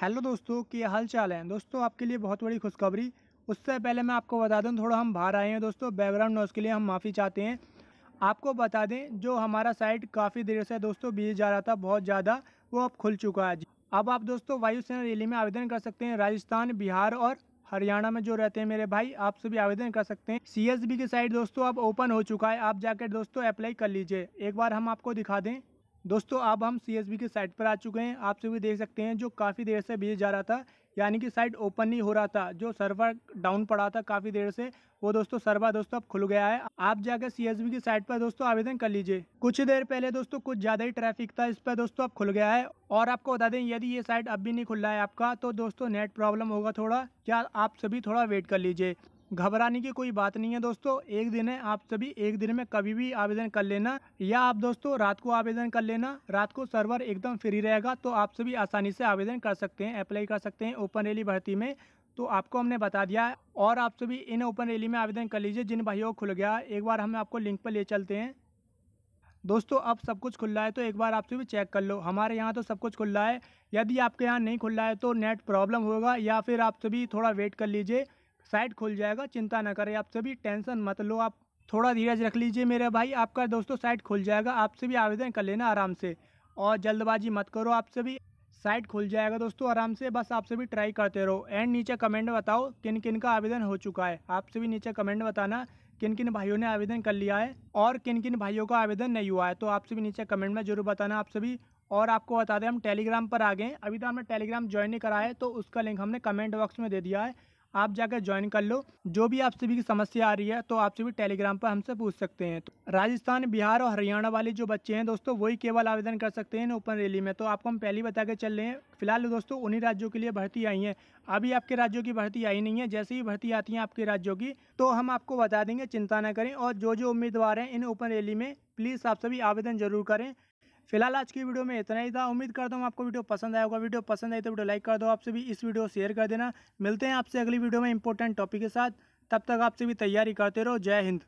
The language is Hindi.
हेलो दोस्तों क्या हाल चाल है दोस्तों आपके लिए बहुत बड़ी खुशखबरी उससे पहले मैं आपको बता दूं थोड़ा हम बाहर आए हैं दोस्तों बैकग्राउंड नॉइस के लिए हम माफ़ी चाहते हैं आपको बता दें जो हमारा साइट काफ़ी देर से दोस्तों बीज जा रहा था बहुत ज़्यादा वो अब खुल चुका है अब आप दोस्तों वायुसेना रैली में आवेदन कर सकते हैं राजस्थान बिहार और हरियाणा में जो रहते हैं मेरे भाई आप सभी आवेदन कर सकते हैं सी की साइट दोस्तों अब ओपन हो चुका है आप जाकर दोस्तों अप्लाई कर लीजिए एक बार हम आपको दिखा दें दोस्तों अब हम सी के साइट पर आ चुके हैं आप सभी देख सकते हैं जो काफ़ी देर से भेजा जा रहा था यानी कि साइट ओपन नहीं हो रहा था जो सर्वर डाउन पड़ा था काफ़ी देर से वो दोस्तों सर्वर दोस्तों अब खुल गया है आप जाकर सी एस बी की साइट पर दोस्तों आवेदन कर लीजिए कुछ देर पहले दोस्तों कुछ ज़्यादा ही ट्रैफिक था इस पर दोस्तों अब खुल गया है और आपको बता दें यदि ये साइट अब भी नहीं खुल रहा है आपका तो दोस्तों नेट प्रॉब्लम होगा थोड़ा क्या आप सभी थोड़ा वेट कर लीजिए घबराने की कोई बात नहीं है दोस्तों एक दिन है आप सभी एक दिन में कभी भी आवेदन कर लेना या आप दोस्तों रात को आवेदन कर लेना रात को सर्वर एकदम फ्री रहेगा तो आप सभी आसानी से आवेदन कर सकते हैं अप्लाई कर सकते हैं ओपन रैली भर्ती में तो आपको हमने बता दिया है और आप सभी इन ओपन रैली में आवेदन कर लीजिए जिन भाइयों को खुल गया एक बार हम आपको लिंक पर ले चलते हैं दोस्तों अब सब कुछ खुल रहा है तो एक बार आप सभी चेक कर लो हमारे यहाँ तो सब कुछ खुल रहा है यदि आपके यहाँ नहीं खुल रहा है तो नेट प्रॉब्लम होगा या फिर आप सभी थोड़ा वेट कर लीजिए साइट खुल जाएगा चिंता ना करें आप सभी टेंशन मत लो आप थोड़ा धीरज रख लीजिए मेरे भाई आपका दोस्तों साइट खुल जाएगा आपसे भी आवेदन कर लेना आराम से और जल्दबाजी मत करो आपसे भी साइट खुल जाएगा दोस्तों आराम से बस आपसे भी ट्राई करते रहो एंड नीचे कमेंट बताओ किन किन का आवेदन हो चुका है आपसे भी नीचे कमेंट बताना किन किन भाइयों ने आवेदन कर लिया है और किन किन भाइयों का आवेदन नहीं हुआ है तो आपसे भी नीचे कमेंट में जरूर बताना आप सभी और आपको बता दें हम टेलीग्राम पर आ गए अभी तो हमने टेलीग्राम ज्वाइन नहीं करा है तो उसका लिंक हमने कमेंट बॉक्स में दे दिया है आप जाकर ज्वाइन कर लो जो भी आप सभी की समस्या आ रही है तो आप सभी टेलीग्राम पर हमसे पूछ सकते हैं तो राजस्थान बिहार और हरियाणा वाले जो बच्चे हैं दोस्तों वही केवल आवेदन कर सकते हैं ओपन रैली में तो आपको हम पहले बता के चल रहे हैं फिलहाल तो दोस्तों उन्हीं राज्यों के लिए भर्ती आई है अभी आपके राज्यों की भर्ती आई नहीं है जैसे ही भर्ती आती है आपके राज्यों की तो हम आपको बता देंगे चिंता ना करें और जो जो उम्मीदवार हैं इन ओपन रैली में प्लीज़ आप सभी आवेदन जरूर करें फिलहाल आज की वीडियो में इतना ही था उम्मीद करता हूँ आपको वीडियो पसंद आया होगा वीडियो पसंद आई तो वीडियो लाइक कर दो आपसे भी इस वीडियो शेयर कर देना मिलते हैं आपसे अगली वीडियो में इंपॉर्टेंट टॉपिक के साथ तब तक आपसे भी तैयारी करते रहो जय हिंद